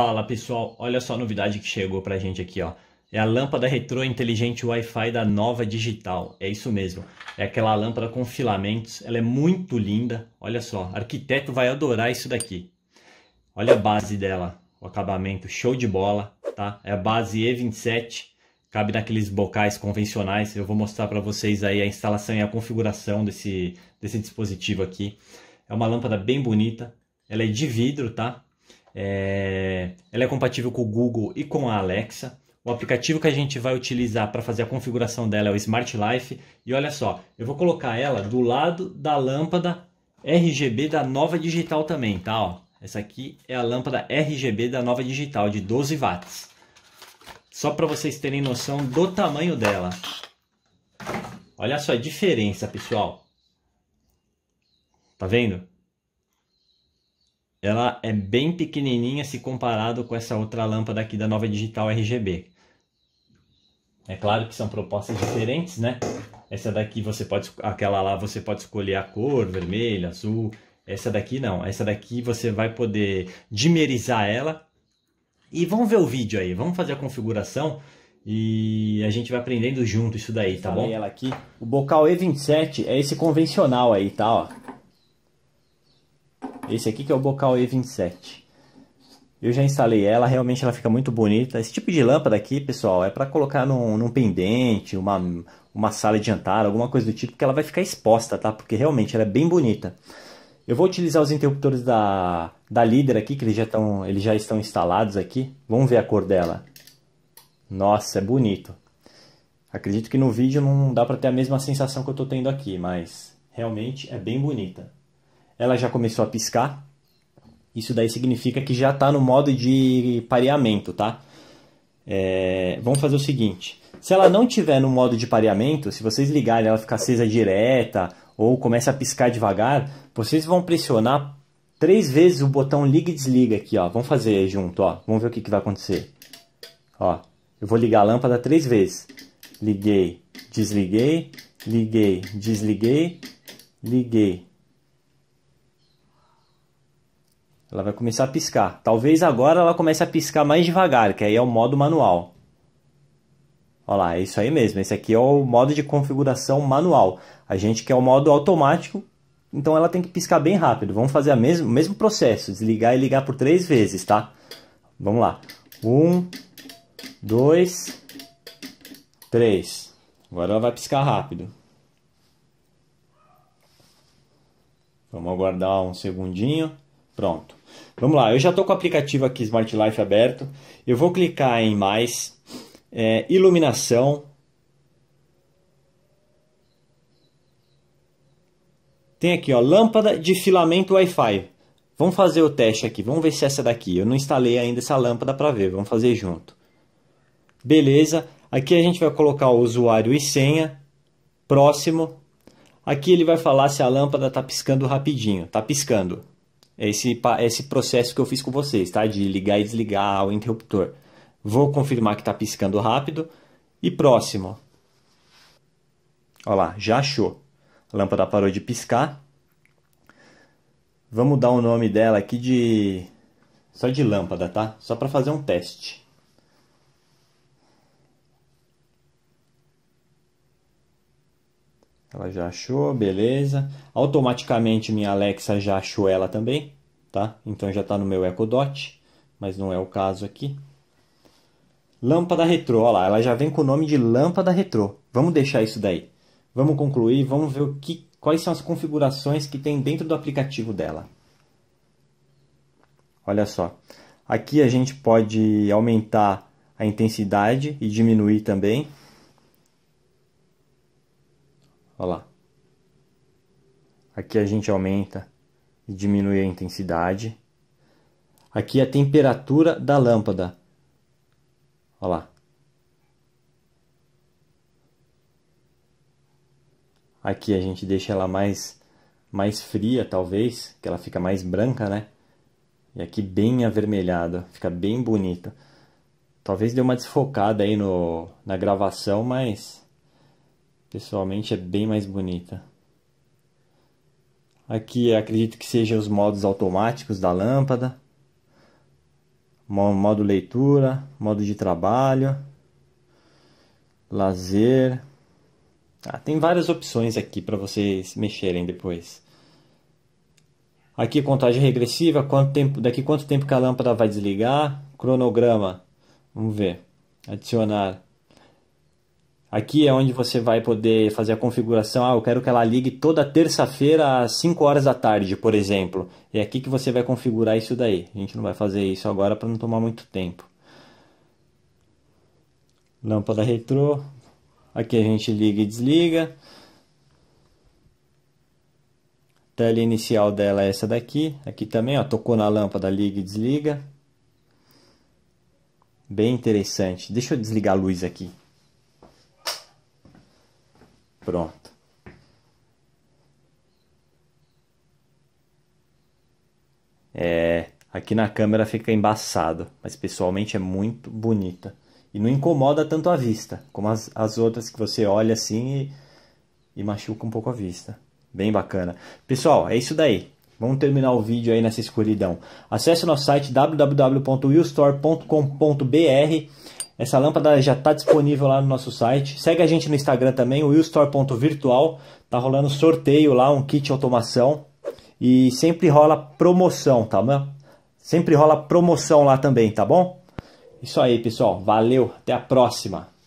Fala pessoal, olha só a novidade que chegou pra gente aqui, ó. É a lâmpada retrô inteligente Wi-Fi da Nova Digital. É isso mesmo. É aquela lâmpada com filamentos. Ela é muito linda. Olha só, arquiteto vai adorar isso daqui. Olha a base dela, o acabamento show de bola, tá? É a base E27. Cabe naqueles bocais convencionais. Eu vou mostrar para vocês aí a instalação e a configuração desse desse dispositivo aqui. É uma lâmpada bem bonita. Ela é de vidro, tá? É... Ela é compatível com o Google e com a Alexa. O aplicativo que a gente vai utilizar para fazer a configuração dela é o Smart Life. E olha só, eu vou colocar ela do lado da lâmpada RGB da nova digital também, tá? Ó, essa aqui é a lâmpada RGB da nova digital de 12 watts. Só para vocês terem noção do tamanho dela. Olha só a diferença, pessoal. Tá vendo? ela é bem pequenininha se comparado com essa outra lâmpada aqui da Nova Digital RGB. É claro que são propostas diferentes, né? Essa daqui você pode, aquela lá você pode escolher a cor, vermelha, azul. Essa daqui não. Essa daqui você vai poder dimerizar ela. E vamos ver o vídeo aí, vamos fazer a configuração e a gente vai aprendendo junto isso daí, tá bom? ela aqui. O bocal E27 é esse convencional aí, tá, ó. Esse aqui que é o Bocal E27. Eu já instalei ela, realmente ela fica muito bonita. Esse tipo de lâmpada aqui, pessoal, é para colocar num, num, pendente, uma, uma sala de jantar, alguma coisa do tipo, que ela vai ficar exposta, tá? Porque realmente ela é bem bonita. Eu vou utilizar os interruptores da, da Líder aqui, que eles já, tão, eles já estão instalados aqui. Vamos ver a cor dela. Nossa, é bonito. Acredito que no vídeo não dá para ter a mesma sensação que eu estou tendo aqui, mas realmente é bem bonita ela já começou a piscar. Isso daí significa que já está no modo de pareamento, tá? É, vamos fazer o seguinte. Se ela não tiver no modo de pareamento, se vocês ligarem ela ficar acesa direta ou começa a piscar devagar, vocês vão pressionar três vezes o botão liga e desliga aqui, ó. Vamos fazer junto, ó. Vamos ver o que, que vai acontecer. Ó, eu vou ligar a lâmpada três vezes. Liguei, desliguei, liguei, desliguei, liguei, Ela vai começar a piscar. Talvez agora ela comece a piscar mais devagar, que aí é o modo manual. Olha lá, é isso aí mesmo. Esse aqui é o modo de configuração manual. A gente quer o modo automático, então ela tem que piscar bem rápido. Vamos fazer mes o mesmo processo, desligar e ligar por três vezes, tá? Vamos lá. Um, dois, três. Agora ela vai piscar rápido. Vamos aguardar um segundinho. Pronto. Vamos lá, eu já estou com o aplicativo aqui Smart Life aberto. Eu vou clicar em mais, é, iluminação. Tem aqui, ó, lâmpada de filamento Wi-Fi. Vamos fazer o teste aqui, vamos ver se é essa daqui. Eu não instalei ainda essa lâmpada para ver, vamos fazer junto. Beleza, aqui a gente vai colocar o usuário e senha. Próximo. Aqui ele vai falar se a lâmpada está piscando rapidinho. Está piscando esse, esse processo que eu fiz com vocês, tá? De ligar e desligar o interruptor. Vou confirmar que está piscando rápido. E próximo. Olha lá, já achou. A lâmpada parou de piscar. Vamos dar o nome dela aqui de... Só de lâmpada, tá? Só para fazer um teste. Ela já achou, beleza. Automaticamente minha Alexa já achou ela também, tá? Então já está no meu Echo Dot, mas não é o caso aqui. Lâmpada retrô, olha lá, ela já vem com o nome de lâmpada retrô. Vamos deixar isso daí. Vamos concluir, vamos ver o que, quais são as configurações que tem dentro do aplicativo dela. Olha só, aqui a gente pode aumentar a intensidade e diminuir também. Olha lá. Aqui a gente aumenta e diminui a intensidade. Aqui a temperatura da lâmpada. Olha lá. Aqui a gente deixa ela mais, mais fria, talvez, que ela fica mais branca, né? E aqui bem avermelhada, fica bem bonita. Talvez dê uma desfocada aí no, na gravação, mas pessoalmente é bem mais bonita. Aqui acredito que sejam os modos automáticos da lâmpada, modo leitura, modo de trabalho, lazer. Ah, tem várias opções aqui para vocês mexerem depois. Aqui contagem regressiva, quanto tempo, daqui quanto tempo que a lâmpada vai desligar, cronograma, vamos ver, adicionar Aqui é onde você vai poder fazer a configuração. Ah, eu quero que ela ligue toda terça-feira às 5 horas da tarde, por exemplo. É aqui que você vai configurar isso daí. A gente não vai fazer isso agora para não tomar muito tempo. Lâmpada retrô. Aqui a gente liga e desliga. A tela inicial dela é essa daqui. Aqui também, ó, tocou na lâmpada, liga e desliga. Bem interessante. Deixa eu desligar a luz aqui pronto. É, aqui na câmera fica embaçado, mas pessoalmente é muito bonita. E não incomoda tanto a vista, como as, as outras que você olha assim e, e machuca um pouco a vista. Bem bacana. Pessoal, é isso daí. Vamos terminar o vídeo aí nessa escuridão. Acesse o nosso site www.willstore.com.br essa lâmpada já está disponível lá no nosso site. Segue a gente no Instagram também, willstore.virtual. Tá rolando sorteio lá, um kit automação. E sempre rola promoção, tá bom? Sempre rola promoção lá também, tá bom? Isso aí, pessoal. Valeu, até a próxima.